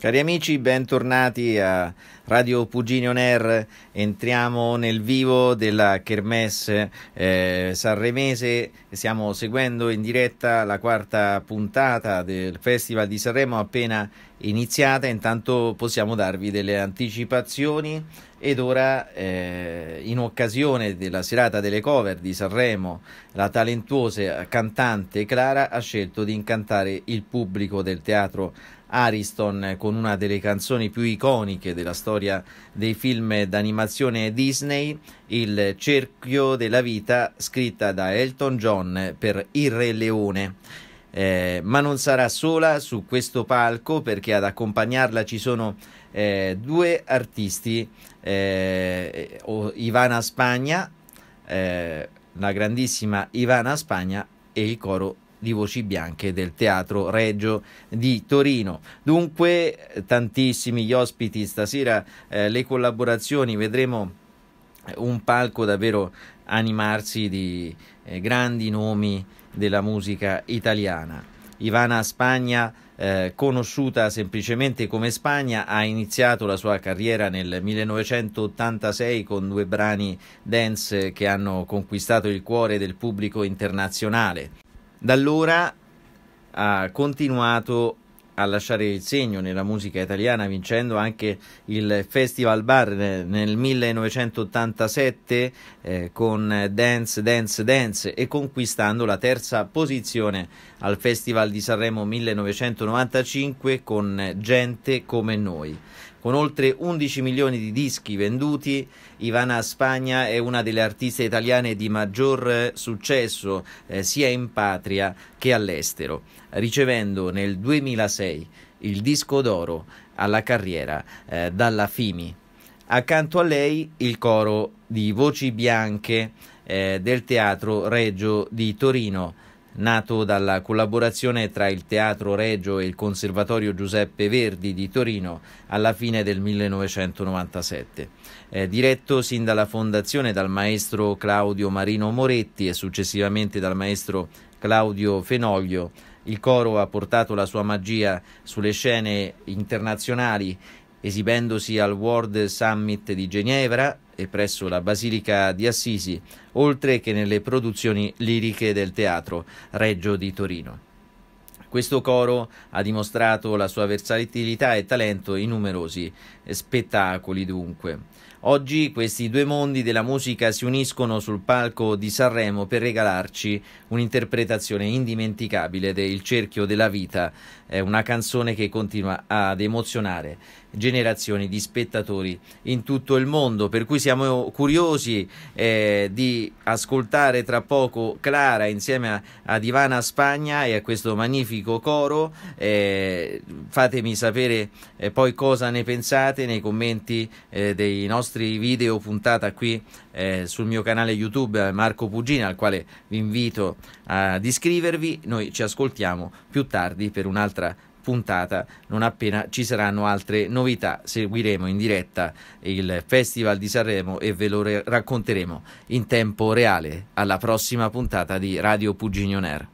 Cari amici, bentornati a Radio Puginio Ner. Entriamo nel vivo della Kermesse eh, Sanremese. Stiamo seguendo in diretta la quarta puntata del Festival di Sanremo appena iniziata, intanto possiamo darvi delle anticipazioni ed ora eh, in occasione della serata delle cover di Sanremo la talentuosa cantante Clara ha scelto di incantare il pubblico del teatro Ariston con una delle canzoni più iconiche della storia dei film d'animazione Disney, Il cerchio della vita, scritta da Elton John per Il Re Leone eh, ma non sarà sola su questo palco perché ad accompagnarla ci sono eh, due artisti, eh, Ivana Spagna, eh, la grandissima Ivana Spagna e il coro di voci bianche del Teatro Reggio di Torino. Dunque tantissimi gli ospiti stasera, eh, le collaborazioni, vedremo un palco davvero animarsi di eh, grandi nomi della musica italiana. Ivana Spagna, eh, conosciuta semplicemente come Spagna, ha iniziato la sua carriera nel 1986 con due brani dance che hanno conquistato il cuore del pubblico internazionale. Da allora ha continuato a lasciare il segno nella musica italiana vincendo anche il Festival Bar eh, nel 1987 eh, con Dance Dance Dance e conquistando la terza posizione al Festival di Sanremo 1995 con Gente come noi. Con oltre 11 milioni di dischi venduti, Ivana Spagna è una delle artiste italiane di maggior eh, successo eh, sia in patria che all'estero, ricevendo nel 2006 il disco d'oro alla carriera eh, dalla Fimi. Accanto a lei il coro di Voci Bianche eh, del Teatro Reggio di Torino nato dalla collaborazione tra il Teatro Regio e il Conservatorio Giuseppe Verdi di Torino alla fine del 1997. È diretto sin dalla fondazione dal maestro Claudio Marino Moretti e successivamente dal maestro Claudio Fenoglio, il coro ha portato la sua magia sulle scene internazionali esibendosi al World Summit di Ginevra e presso la Basilica di Assisi, oltre che nelle produzioni liriche del Teatro Reggio di Torino. Questo coro ha dimostrato la sua versatilità e talento in numerosi spettacoli dunque. Oggi questi due mondi della musica si uniscono sul palco di Sanremo per regalarci un'interpretazione indimenticabile del Cerchio della Vita, è una canzone che continua ad emozionare generazioni di spettatori in tutto il mondo, per cui siamo curiosi eh, di ascoltare tra poco Clara insieme a, a Divana Spagna e a questo magnifico coro. Eh, fatemi sapere eh, poi cosa ne pensate nei commenti eh, dei nostri nostri video puntata qui eh, sul mio canale YouTube eh, Marco Pugina, al quale vi invito ad iscrivervi. Noi ci ascoltiamo più tardi per un'altra puntata non appena ci saranno altre novità. Seguiremo in diretta il Festival di Sanremo e ve lo racconteremo in tempo reale alla prossima puntata di Radio Puginioner.